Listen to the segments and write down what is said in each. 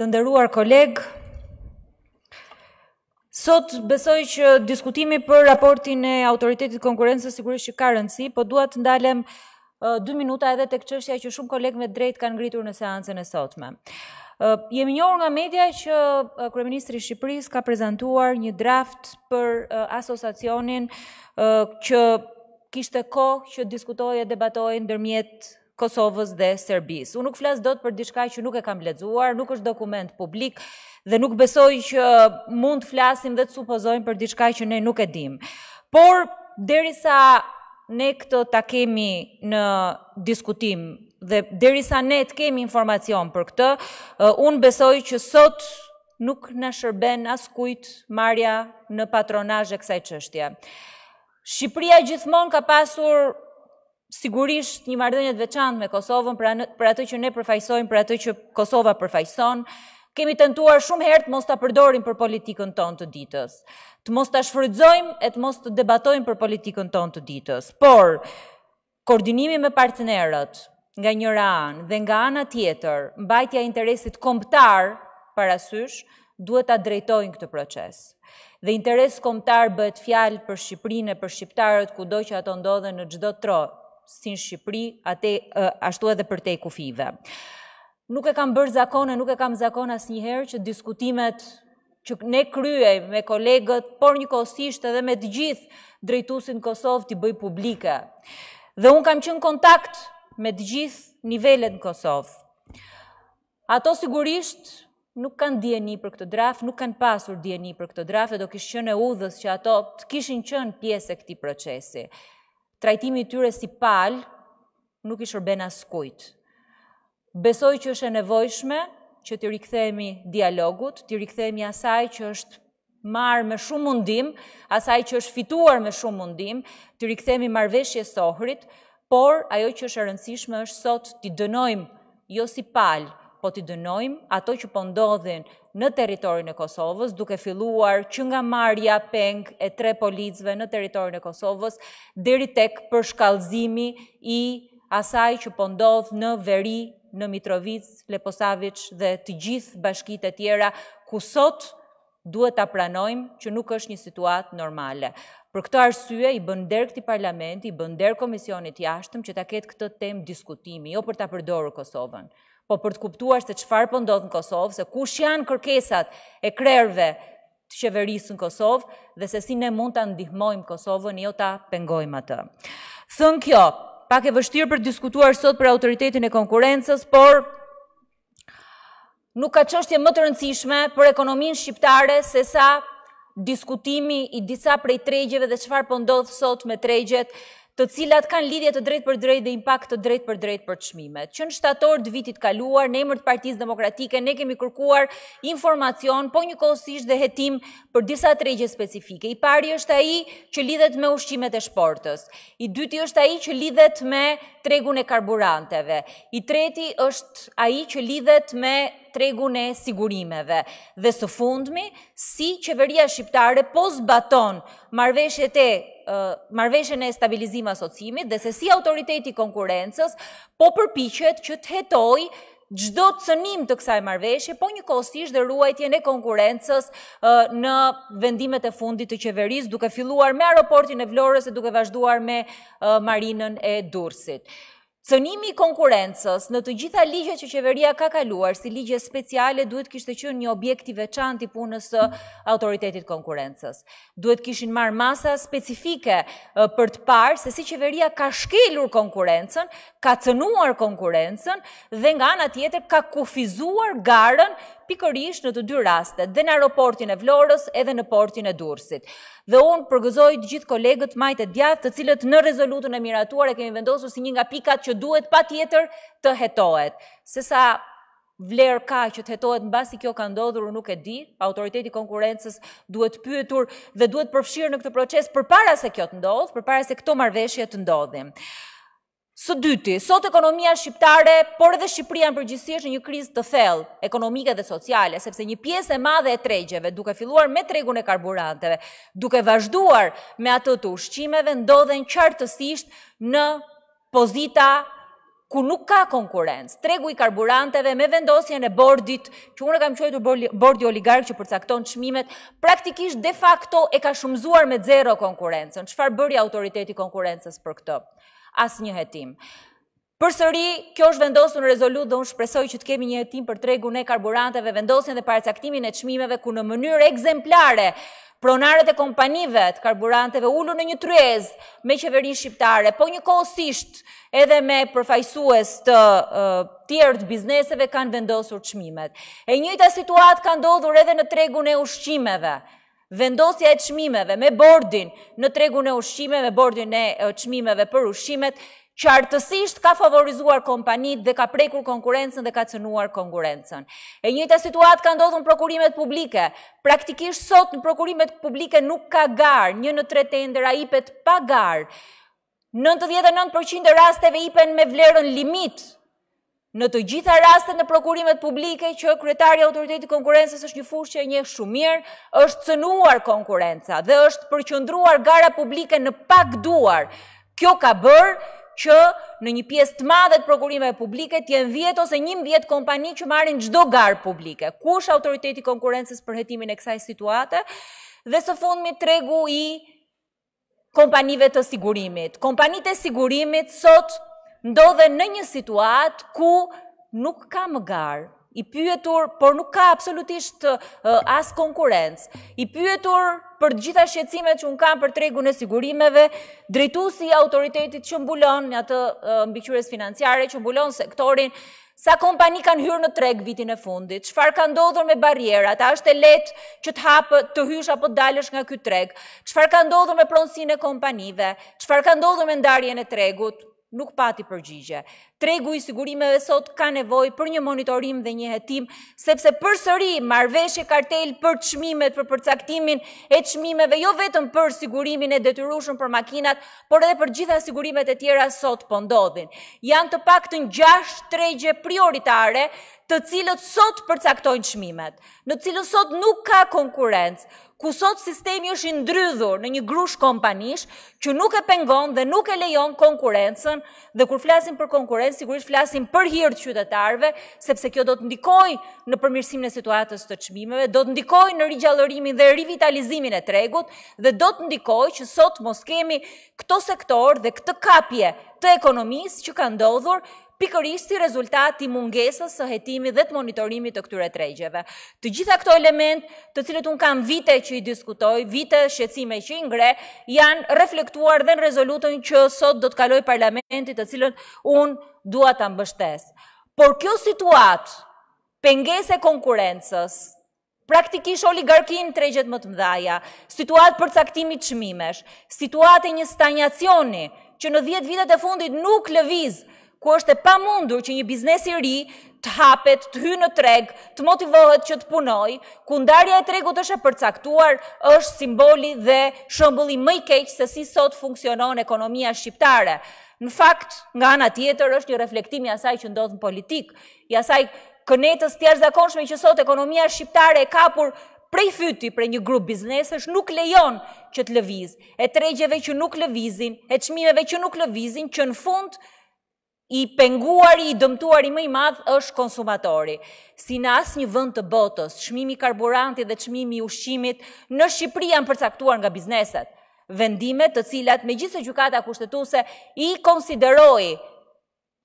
Të nderuar koleg, sot besoj që diskutimi për raportin e autoritetit konkurrencës sigurisht që ka rëndësi, po dua të ndalem dy minuta edhe të këqështja që shumë kolegë me drejt kanë ngritur në seancën e sotme. Jemi njohur nga media që Kryeministri i Shqipëris ka prezentuar një draft për asosacionin që kishte ko që diskutoj e debatoj në dërmjet Kosovës dhe Serbis. Unë nuk flas dot për diçka që nuk e kam lexuar, nuk është dokument publik dhe nuk besoj që mund të flasim dhe të supozojmë për diçka që ne nuk e dim. Por derisa ne këtë ta kemi në diskutim dhe derisa ne të kemi informacion për këtë, unë besoj që sot nuk në shërben as kujt marja në e kësaj qështja. Shqipëria gjithmon ka pasur sigurisht një mardënjët veçant me Kosovën për atë që ne përfajsojmë, për atë që Kosova përfajson, kemi të shumë herë të mos të përdorim për politikën tonë të ditës, të mos të shfrydzojmë e të mos të debatojmë për politikën tonë të ditës, por koordinimi me partnerët nga njëra anë dhe nga anë tjetër, mbajtja interesit komptar parasysh, duhet të drejtojnë këtë proces. Dhe interes komptar bëhet fjalë për Shqiprinë e për Shqiptarët, ku që ato ndodhe në gjdo si në Shqipëri, atë ashtu edhe për te kufive. Nuk e kam bërë zakone, nuk e kam zakone asë njëherë që diskutimet që ne kryej me kolegët, por një edhe me të gjithë drejtusin Kosovë të bëj publike. Dhe unë kam qënë kontakt me të gjithë nivellet në Kosovë. Ato sigurisht nuk kanë djeni për këtë draft, nuk kanë pasur djeni për këtë draft, e do kishë qënë e udhës që ato të kishin qënë pjesë e këti procesi trajtimi tyre si pal nuk i shërbena skujt. Besoj që është e nevojshme që të rikëthejmi dialogut, të rikëthejmi asaj që është marë me shumë mundim, asaj që është fituar me shumë mundim, të rikëthejmi marveshje sohrit, por ajo që është e rëndësishme është sot të dënojmë, jo si palë, po t'i dënojmë ato që po ndodhin në teritorin e Kosovës, duke filluar që nga marja peng e tre policve në teritorin e Kosovës, deri tek për shkallzimi i asaj që po ndodh në veri, në Mitrovic, Leposavic dhe të gjithë bashkit e tjera, ku sot duhet të pranojmë që nuk është një situatë normale. Për këtë arsye, i bënder këti parlament, i bënder komisionit jashtëm, që ta ketë këtë tem diskutimi, jo për ta përdorë Kosovën, po për të kuptuar se qëfar pëndodhë po në Kosovë, se kush janë kërkesat e krerve të qeverisë në Kosovë, dhe se si ne mund të ndihmojmë Kosovën, jo ta pengojmë atë. Thënë kjo, pak e vështirë për diskutuar sot për autoritetin e konkurencës, por nuk ka qështje më të rëndësishme për ekonomin shqiptare se sa diskutimi i disa prej tregjeve dhe qëfar përndodhë po sot me tregjet, të cilat kanë lidhje të drejt për drejt dhe impact të drejt për drejt për të shmimet. Që në shtator dë vitit kaluar, ne emër të partiz demokratike, ne kemi kërkuar informacion, po një kosisht dhe jetim për disa tregje specifike. I pari është aji që lidhet me ushqimet e shportës. I dyti është aji që lidhet me tregun e karburanteve. I treti është aji që lidhet me tregun e sigurimeve. Dhe së fundmi, si qeveria shqiptare pos baton marveshjet e marveshën e stabilizim asocimit dhe se si autoriteti konkurencës po përpichet që të hetoj gjdo të cënim të kësaj marveshë, po një kostisht dhe ruajtjen e konkurencës në vendimet e fundit të qeveris, duke filluar me aeroportin e Vlorës e duke vazhduar me marinën e Dursit. Cënimi i konkurencës në të gjitha ligje që qeveria ka kaluar si ligje speciale duhet kishte qenë një objekt i veçantë i punës së autoritetit konkurencës. Duhet kishin marrë masa specifike për të parë se si qeveria ka shkelur konkurencën, ka cënuar konkurencën dhe nga ana tjetër ka kufizuar garën pikërisht në të dy rastet, dhe në aeroportin e Vlorës edhe në portin e Durësit. Dhe unë përgëzojt të gjithë kolegët majtë e djathë të cilët në rezolutën e miratuar e kemi vendosu si një nga pikat që duhet pa tjetër të hetohet. Se sa vlerë ka që të hetohet në basi kjo ka ndodhur nuk e di, autoriteti konkurences duhet pyetur dhe duhet përfshirë në këtë proces për para se kjo të ndodhë, për para se këto marveshje të ndodhim. Së dyti, sot ekonomia shqiptare, por edhe Shqipëria në përgjësi është një kriz të thellë, ekonomike dhe sociale, sepse një piesë e madhe e tregjeve, duke filluar me tregun e karburanteve, duke vazhduar me atë të ushqimeve, ndodhen qartësisht në pozita ku nuk ka konkurencë. Tregu i karburanteve me vendosjen e bordit, që unë kam qojtu bordi oligark që përcakton qmimet, praktikisht de facto e ka shumëzuar me zero konkurencën. farë bërja autoriteti konkurencës për këtëpë? asë një jetim. Për sëri, kjo është vendosu në rezolut dhe unë shpresoj që të kemi një jetim për tregu e karburanteve, vendosin dhe parcaktimin e qmimeve ku në mënyrë ekzemplare, pronarët e kompanive të karburanteve ullu në një trez me qeverin shqiptare, po një kohësisht edhe me përfajsues të tjerë të bizneseve kanë vendosur qmimet. E njëta situatë kanë dodhur edhe në tregu e ushqimeve, vendosja e qmimeve me bordin në tregun e ushqimeve, bordin e qmimeve për ushqimet, qartësisht ka favorizuar kompanit dhe ka prekur konkurencen dhe ka cënuar konkurencen. E njëta situat ka ndodhë në prokurimet publike, praktikisht sot në prokurimet publike nuk ka garë, një në tre tender a ipet pa garë, 99% e rasteve ipen me vlerën limitë, Në të gjitha rastet në prokurimet publike që kretarja autoritetit konkurences është një fushë që e një shumir, është cënuar konkurenca dhe është përqëndruar gara publike në pak duar. Kjo ka bërë që në një pjesë të madhe të publike të vjetë ose një mbjet kompani që marin gjdo garë publike. Kush autoriteti konkurences për jetimin e kësaj situate? Dhe së fund mi tregu i kompanive të sigurimit. Kompanit e sigurimit sot ndodhe në një situatë ku nuk ka më garë, i pyetur, por nuk ka absolutisht as konkurencë, i pyetur për gjitha shqecime që unë kam për tregun e sigurimeve, drejtu si autoritetit që mbulon një atë mbiqyres financiare, që mbulon sektorin, sa kompani kanë hyrë në treg vitin e fundit, qëfar ka ndodhur me barjerat, a është e let që të hapë të hysh apo të dalësh nga këtë treg, qëfar ka ndodhur me pronsin e kompanive, qëfar ka ndodhur me ndarjen e tregut, nuk pati përgjigje. Tregu i sigurimeve sot ka nevoj për një monitorim dhe një jetim, sepse për sëri marvesh e kartel për të shmimet, për përcaktimin e të shmimeve, jo vetëm për sigurimin e detyrushën për makinat, por edhe për gjitha sigurimet e tjera sot pëndodhin. Po Janë të pak të njash tregje prioritare të cilët sot përcaktojnë qmimet, në cilët sot nuk ka konkurencë, ku sot sistemi është i ndrydhur në një grush kompanish, që nuk e pengon dhe nuk e lejon konkurencën, dhe kur flasim për konkurencë, sigurisht flasim për hirtë qytetarve, sepse kjo do të ndikoj në përmirësim në situatës të qmimeve, do të ndikoj në rigjallërimin dhe rivitalizimin e tregut, dhe do të ndikoj që sot mos kemi këto sektor dhe këtë kapje të ekonomisë që ka ndodhur, pikërisht si i mungesës së hetimi dhe të monitorimit të këtyre tregjeve. Të gjitha këto element, të cilët unë kam vite që i diskutoj, vite shqecime që i ngre, janë reflektuar dhe në rezolutën që sot do të kaloj parlamentit të cilën unë duat të mbështes. Por kjo situatë, pengese konkurencës, praktikish oligarkin të regjet më të mdhaja, situatë përcaktimit shmimesh, situatë e një stagnacioni, që në 10 vitet e fundit nuk lëviz ku është e pa mundur që një biznes i ri të hapet, të hy në treg, të motivohet që të punoj, ku ndarja e tregut është e përcaktuar, është simboli dhe shëmbulli mëj keqë se si sot funksionon ekonomia shqiptare. Në fakt, nga ana tjetër është një reflektimi asaj që ndodhë në politikë, i asaj kënetës tjerë zakonshme që sot ekonomia shqiptare e kapur prej fyti, prej një grup biznesës, nuk lejon që të lëviz, e tregjeve që nuk lëvizin, e qmimeve që nuk lëvizin, që në fundë, i penguar i dëmtuar i mëj madhë është konsumatori. Si në asë një vënd të botës, shmimi karburanti dhe shmimi ushqimit në Shqipëri janë përcaktuar nga bizneset. Vendimet të cilat me gjithë e gjukata kushtetuse i konsideroi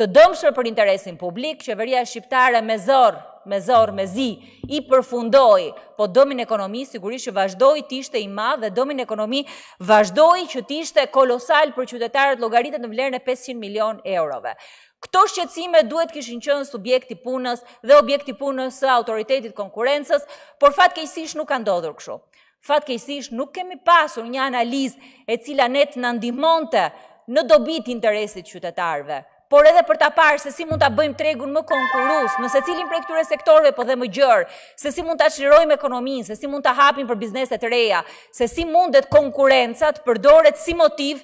të dëmshër për interesin publik, qeveria shqiptare me zorë me zorë, me zi, i përfundoj, po domin ekonomi sigurisht që vazhdoj tishte i ma dhe domin ekonomi vazhdoj që tishte kolosal për qytetarët logaritet në vlerën e 500 milion eurove. Këto shqecime duhet kishin qënë subjekti punës dhe objekti punës së autoritetit konkurencës, por fatë kejsish nuk ka ndodhur këshu. Fatë kejsish nuk kemi pasur një analiz e cila net në ndimonte në dobit interesit qytetarëve, por edhe për ta parë se si mund ta bëjmë tregun më konkurues, në secilin prej këtyre sektorëve, po dhe më gjerë, se si mund ta çlirojmë ekonominë, se si mund ta hapim për biznese të reja, se si mundet konkurrenca të përdoret si motiv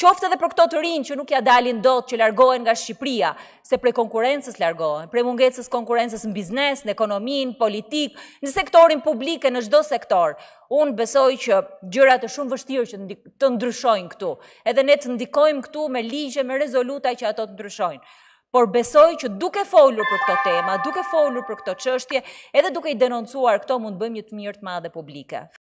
qoftë edhe për këto të rinë që nuk ja dalin do të që largohen nga Shqipria, se pre konkurences largohen, pre mungetës konkurences në biznes, në ekonomin, politik, në sektorin publike, në gjdo sektor. Unë besoj që gjyrat të shumë vështirë që të ndryshojnë këtu, edhe ne të ndikojmë këtu me ligje, me rezolutaj që ato të ndryshojnë. Por besoj që duke folur për këto tema, duke folur për këto qështje, edhe duke i denoncuar këto mund bëjmë një të mirë të madhe publike.